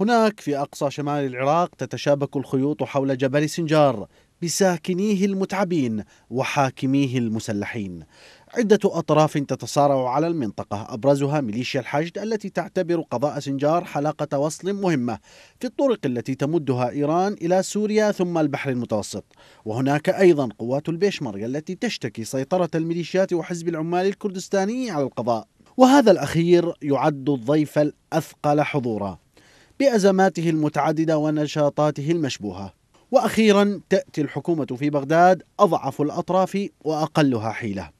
هناك في أقصى شمال العراق تتشابك الخيوط حول جبل سنجار بساكنيه المتعبين وحاكميه المسلحين عدة أطراف تتصارع على المنطقة أبرزها ميليشيا الحشد التي تعتبر قضاء سنجار حلقة وصل مهمة في الطرق التي تمدها إيران إلى سوريا ثم البحر المتوسط وهناك أيضا قوات البيشمرغ التي تشتكي سيطرة الميليشيات وحزب العمال الكردستاني على القضاء وهذا الأخير يعد الضيف الأثقل حضورا لأزماته المتعددة ونشاطاته المشبوهة وأخيرا تأتي الحكومة في بغداد أضعف الأطراف وأقلها حيلة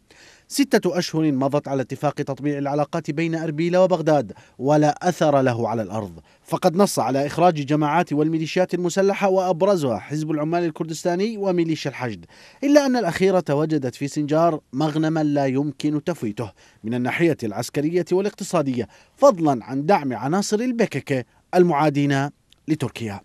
ستة أشهر مضت على اتفاق تطبيع العلاقات بين أربيل وبغداد ولا أثر له على الأرض فقد نص على إخراج الجماعات والميليشيات المسلحة وأبرزها حزب العمال الكردستاني وميليشيا الحشد إلا أن الأخيرة وجدت في سنجار مغنما لا يمكن تفويته من الناحية العسكرية والاقتصادية فضلا عن دعم عناصر البككة المعادين لتركيا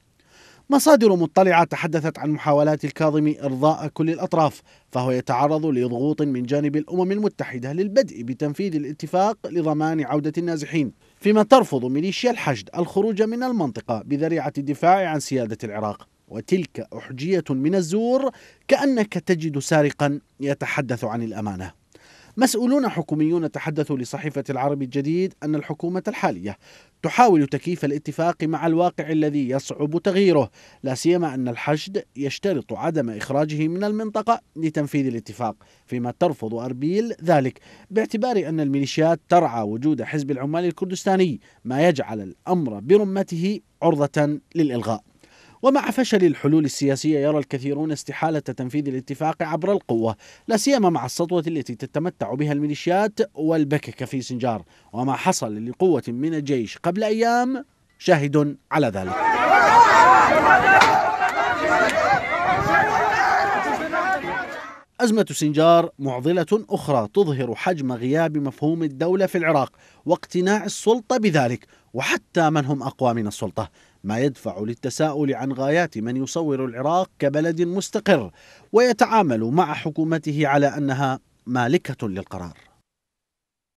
مصادر مطلعة تحدثت عن محاولات الكاظم إرضاء كل الأطراف فهو يتعرض لضغوط من جانب الأمم المتحدة للبدء بتنفيذ الاتفاق لضمان عودة النازحين فيما ترفض ميليشيا الحشد الخروج من المنطقة بذريعة الدفاع عن سيادة العراق وتلك أحجية من الزور كأنك تجد سارقا يتحدث عن الأمانة مسؤولون حكوميون تحدثوا لصحيفة العرب الجديد أن الحكومة الحالية تحاول تكييف الاتفاق مع الواقع الذي يصعب تغييره لا سيما أن الحشد يشترط عدم إخراجه من المنطقة لتنفيذ الاتفاق فيما ترفض أربيل ذلك باعتبار أن الميليشيات ترعى وجود حزب العمال الكردستاني ما يجعل الأمر برمته عرضة للإلغاء ومع فشل الحلول السياسية يرى الكثيرون استحالة تنفيذ الاتفاق عبر القوة لا سيما مع السطوة التي تتمتع بها الميليشيات والبكك في سنجار وما حصل لقوة من الجيش قبل أيام شاهد على ذلك أزمة سنجار معضلة أخرى تظهر حجم غياب مفهوم الدولة في العراق واقتناع السلطة بذلك وحتى من هم أقوى من السلطة ما يدفع للتساؤل عن غايات من يصور العراق كبلد مستقر ويتعامل مع حكومته على أنها مالكة للقرار